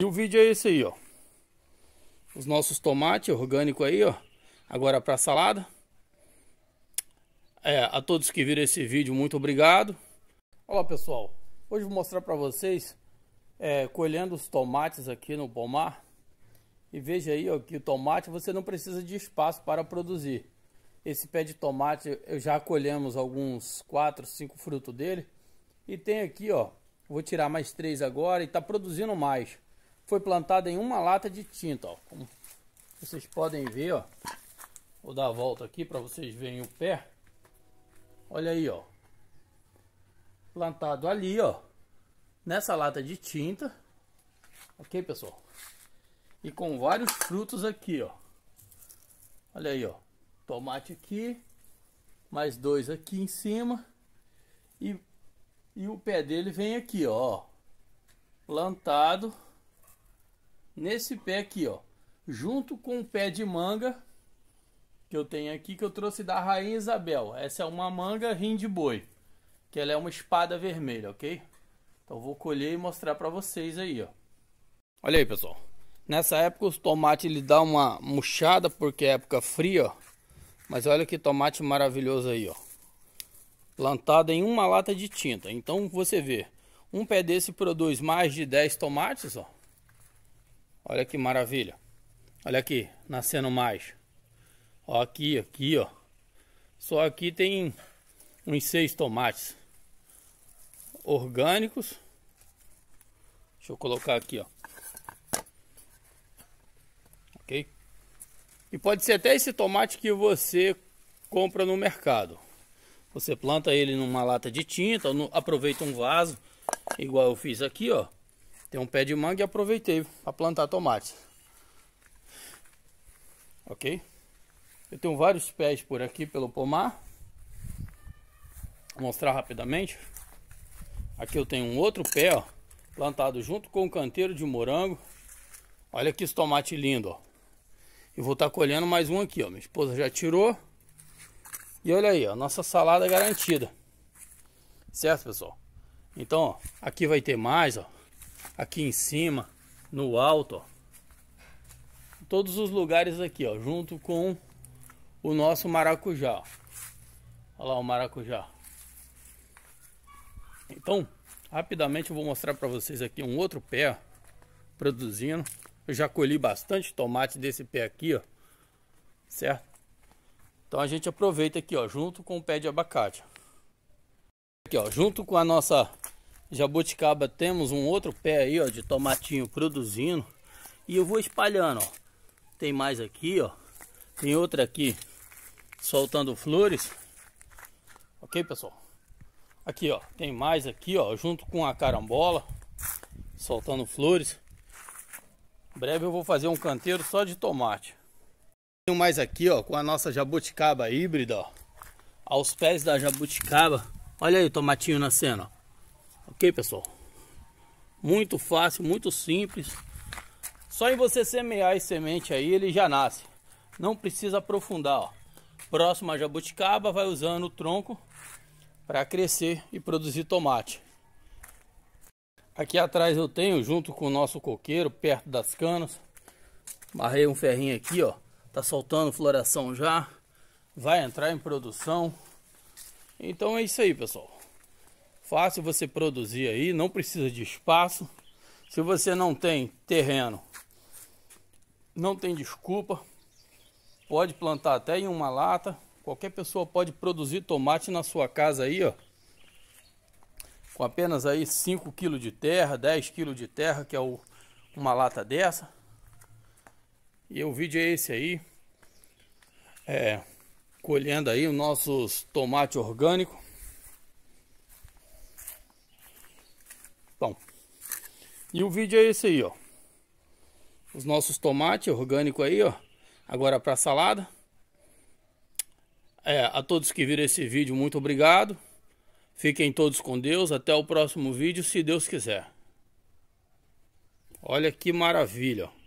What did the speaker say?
E o vídeo é esse aí, ó. Os nossos tomates orgânicos aí, ó. Agora para salada. É, a todos que viram esse vídeo, muito obrigado. Olá, pessoal. Hoje vou mostrar para vocês é, colhendo os tomates aqui no pomar. E veja aí, ó, que o tomate você não precisa de espaço para produzir. Esse pé de tomate, eu já colhemos alguns 4, 5 frutos dele. E tem aqui, ó, vou tirar mais três agora e está produzindo mais foi plantada em uma lata de tinta, ó. Como vocês podem ver, ó. Vou dar a volta aqui para vocês verem o pé. Olha aí, ó. Plantado ali, ó. Nessa lata de tinta. Ok, pessoal? E com vários frutos aqui, ó. Olha aí, ó. Tomate aqui. Mais dois aqui em cima. E, e o pé dele vem aqui, ó. Plantado nesse pé aqui, ó, junto com o pé de manga que eu tenho aqui que eu trouxe da rainha Isabel. Essa é uma manga rim de boi, que ela é uma espada vermelha, ok? Então vou colher e mostrar para vocês aí, ó. Olha aí, pessoal. Nessa época os tomates ele dá uma murchada porque é época fria, ó. Mas olha que tomate maravilhoso aí, ó. Plantado em uma lata de tinta. Então você vê, um pé desse produz mais de 10 tomates, ó. Olha que maravilha. Olha aqui, nascendo mais. Ó, aqui, aqui, ó. Só aqui tem uns seis tomates orgânicos. Deixa eu colocar aqui, ó. Ok? E pode ser até esse tomate que você compra no mercado. Você planta ele numa lata de tinta, aproveita um vaso, igual eu fiz aqui, ó. Tem um pé de manga e aproveitei para plantar tomate. Ok? Eu tenho vários pés por aqui pelo pomar. Vou mostrar rapidamente. Aqui eu tenho um outro pé, ó, plantado junto com o um canteiro de morango. Olha que esse tomate lindo, ó. E vou estar tá colhendo mais um aqui, ó. Minha esposa já tirou. E olha aí, ó, nossa salada garantida. Certo, pessoal? Então, ó, aqui vai ter mais, ó aqui em cima, no alto, ó. Todos os lugares aqui, ó, junto com o nosso maracujá. Olha lá o maracujá. Então, rapidamente eu vou mostrar para vocês aqui um outro pé produzindo. Eu já colhi bastante tomate desse pé aqui, ó. Certo? Então a gente aproveita aqui, ó, junto com o pé de abacate. Aqui, ó, junto com a nossa Jabuticaba temos um outro pé aí, ó, de tomatinho produzindo. E eu vou espalhando, ó. Tem mais aqui, ó. Tem outra aqui soltando flores. Ok, pessoal? Aqui, ó. Tem mais aqui, ó. Junto com a carambola. Soltando flores. Em breve eu vou fazer um canteiro só de tomate. Tem mais aqui, ó. Com a nossa jabuticaba híbrida, ó. Aos pés da jabuticaba. Olha aí o tomatinho nascendo, ó. Ok, pessoal? Muito fácil, muito simples. Só em você semear esse semente aí, ele já nasce. Não precisa aprofundar, ó. Próximo a jabuticaba, vai usando o tronco para crescer e produzir tomate. Aqui atrás eu tenho, junto com o nosso coqueiro, perto das canas. Barrei um ferrinho aqui, ó. Tá soltando floração já. Vai entrar em produção. Então é isso aí, pessoal. Fácil você produzir aí, não precisa de espaço. Se você não tem terreno, não tem desculpa. Pode plantar até em uma lata. Qualquer pessoa pode produzir tomate na sua casa aí, ó. Com apenas aí 5 kg de terra, 10 kg de terra, que é o, uma lata dessa. E o vídeo é esse aí. É, colhendo aí os nossos tomate orgânico. E o vídeo é esse aí, ó. Os nossos tomates orgânicos aí, ó. Agora para salada. É, a todos que viram esse vídeo, muito obrigado. Fiquem todos com Deus. Até o próximo vídeo, se Deus quiser. Olha que maravilha, ó.